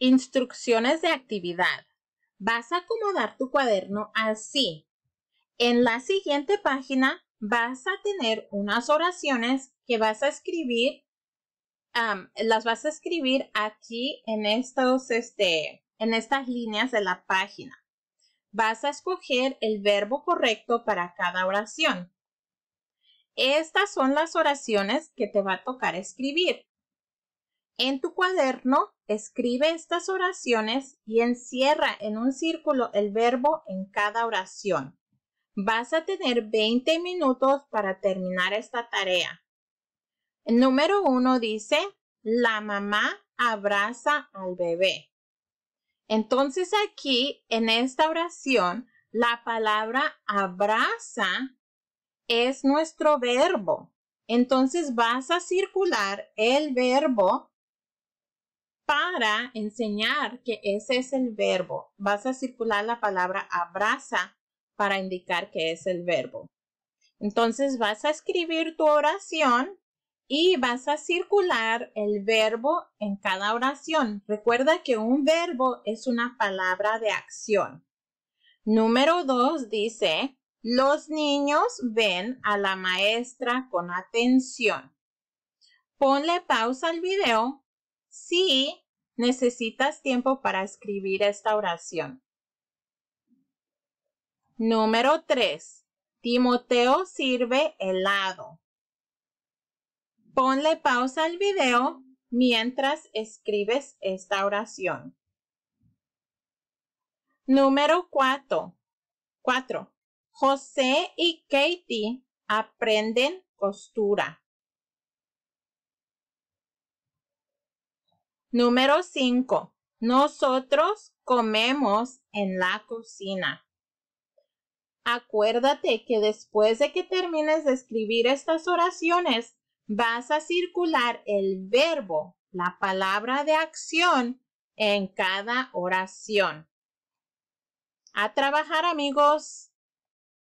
Instrucciones de actividad. Vas a acomodar tu cuaderno así. En la siguiente página vas a tener unas oraciones que vas a escribir. las vas a escribir aquí en este, en estas líneas de la página. Vas a escoger el verbo correcto para cada oración. Estas son las oraciones que te va a tocar escribir. En tu cuaderno Escribe estas oraciones y encierra en un círculo el verbo en cada oración. Vas a tener 20 minutos para terminar esta tarea. El número 1 dice, la mamá abraza al bebé. Entonces aquí, en esta oración, la palabra abraza es nuestro verbo. Entonces vas a circular el verbo para enseñar que ese es el verbo. Vas a circular la palabra abraza para indicar que es el verbo. Entonces vas a escribir tu oración y vas a circular el verbo en cada oración. Recuerda que un verbo es una palabra de acción. Número dos dice, los niños ven a la maestra con atención. Ponle pausa al video Sí, necesitas tiempo para escribir esta oración. Número 3. Timoteo sirve helado. Ponle pausa al video mientras escribes esta oración. Número 4. 4. José y Katie aprenden costura. Número 5. Nosotros comemos en la cocina. Acuérdate que después de que termines de escribir estas oraciones, vas a circular el verbo, la palabra de acción, en cada oración. A trabajar amigos.